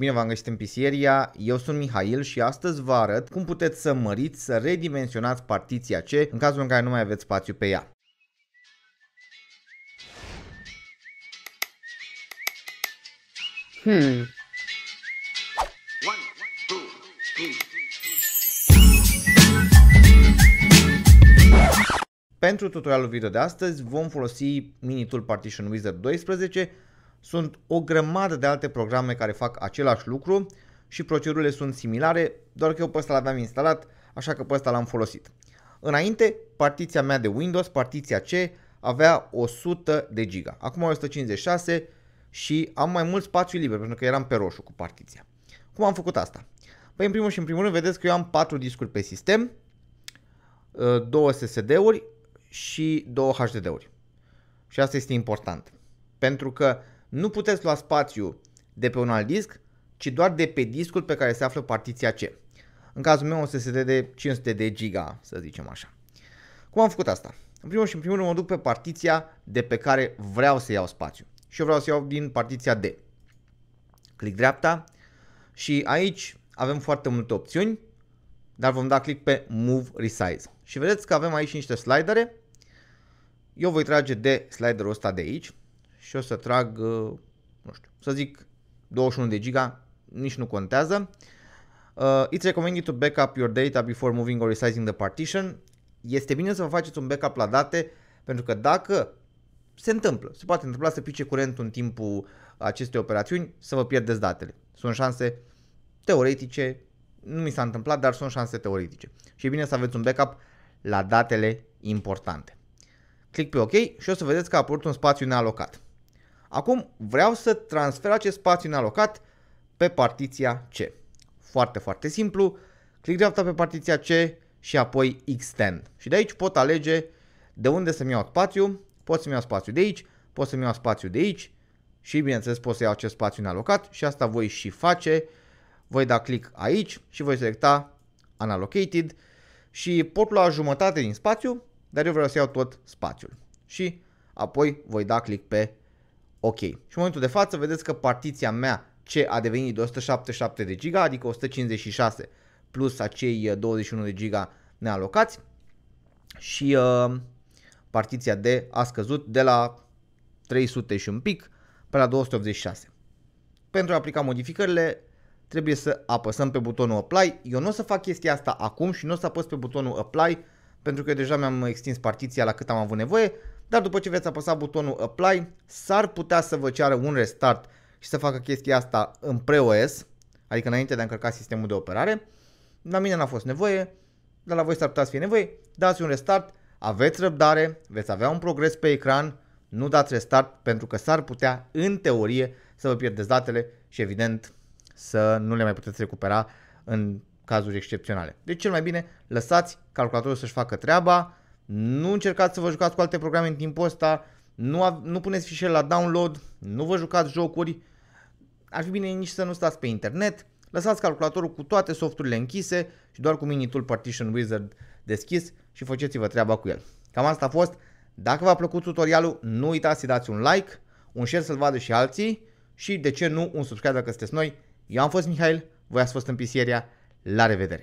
Bine v-am găsit în Pisieria, eu sunt Mihail și astăzi vă arăt cum puteți să măriți, să redimensionați partiția C în cazul în care nu mai aveți spațiu pe ea. Hmm. Pentru tutorialul video de astăzi vom folosi Mini Tool Partition Wizard 12 sunt o grămadă de alte programe care fac același lucru și procedurile sunt similare, doar că eu pe ăsta l-aveam instalat, așa că pe ăsta l-am folosit. Înainte, partiția mea de Windows, partiția C, avea 100 de giga. Acum 156 și am mai mult spațiu liber pentru că eram pe roșu cu partiția. Cum am făcut asta? Păi în primul și în primul rând vedeți că eu am 4 discuri pe sistem, 2 uh, SSD-uri și 2 HDD-uri. Și asta este important. Pentru că nu puteți lua spațiu de pe un alt disc, ci doar de pe discul pe care se află partiția C. În cazul meu o SSD de 500 de giga, să zicem așa. Cum am făcut asta? În primul și în primul rând mă duc pe partiția de pe care vreau să iau spațiu. Și eu vreau să iau din partiția D. Clic dreapta și aici avem foarte multe opțiuni, dar vom da click pe Move Resize. Și vedeți că avem aici niște slidere. Eu voi trage de sliderul ăsta de aici și o să trag, uh, nu știu, să zic 21 de giga, nici nu contează. Uh, it's recommended to backup your data before moving or resizing the partition. Este bine să vă faceți un backup la date, pentru că dacă se întâmplă, se poate întâmpla să pice curentul în timpul acestei operațiuni, să vă pierdeți datele. Sunt șanse teoretice, nu mi s-a întâmplat, dar sunt șanse teoretice. Și e bine să aveți un backup la datele importante. Clic pe OK și o să vedeți că a apărut un spațiu nealocat. Acum vreau să transfer acest spațiu nealocat pe partiția C. Foarte, foarte simplu. Clic dreapta pe partiția C și apoi Extend. Și de aici pot alege de unde să-mi iau spațiu. Pot să-mi iau spațiu de aici, pot să-mi iau spațiu de aici și bineînțeles pot să iau acest spațiu nealocat și asta voi și face. Voi da click aici și voi selecta Unallocated și pot lua jumătate din spațiu, dar eu vreau să iau tot spațiul. Și apoi voi da click pe Ok. Și în momentul de față vedeți că partiția mea C a devenit de 177 de giga, adică 156 plus acei 21 uh, de giga nealocați și uh, partiția D a scăzut de la 300 și un pic pe la 286. Pentru a aplica modificările trebuie să apăsăm pe butonul Apply. Eu nu o să fac chestia asta acum și nu o să apăs pe butonul Apply pentru că eu deja mi-am extins partiția la cât am avut nevoie, dar după ce veți apăsa butonul Apply, s-ar putea să vă ceară un restart și să facă chestia asta în pre-OS, adică înainte de a încărca sistemul de operare. La mine n-a fost nevoie, dar la voi s-ar putea să fie nevoie. Dați un restart, aveți răbdare, veți avea un progres pe ecran, nu dați restart pentru că s-ar putea, în teorie, să vă pierdeți datele și evident să nu le mai puteți recupera în cazuri excepționale. Deci cel mai bine lăsați calculatorul să-și facă treaba, nu încercați să vă jucați cu alte programe în timpul ăsta, nu, nu puneți fișiere la download, nu vă jucați jocuri, ar fi bine nici să nu stați pe internet, lăsați calculatorul cu toate softurile închise și doar cu mini-tool Partition Wizard deschis și faceți-vă treaba cu el. Cam asta a fost. Dacă v-a plăcut tutorialul, nu uitați să dați un like, un share să-l vadă și alții și, de ce nu, un subscribe dacă sunteți noi. Eu am fost Mihail, voi ați fost în Pisieria. La revedere!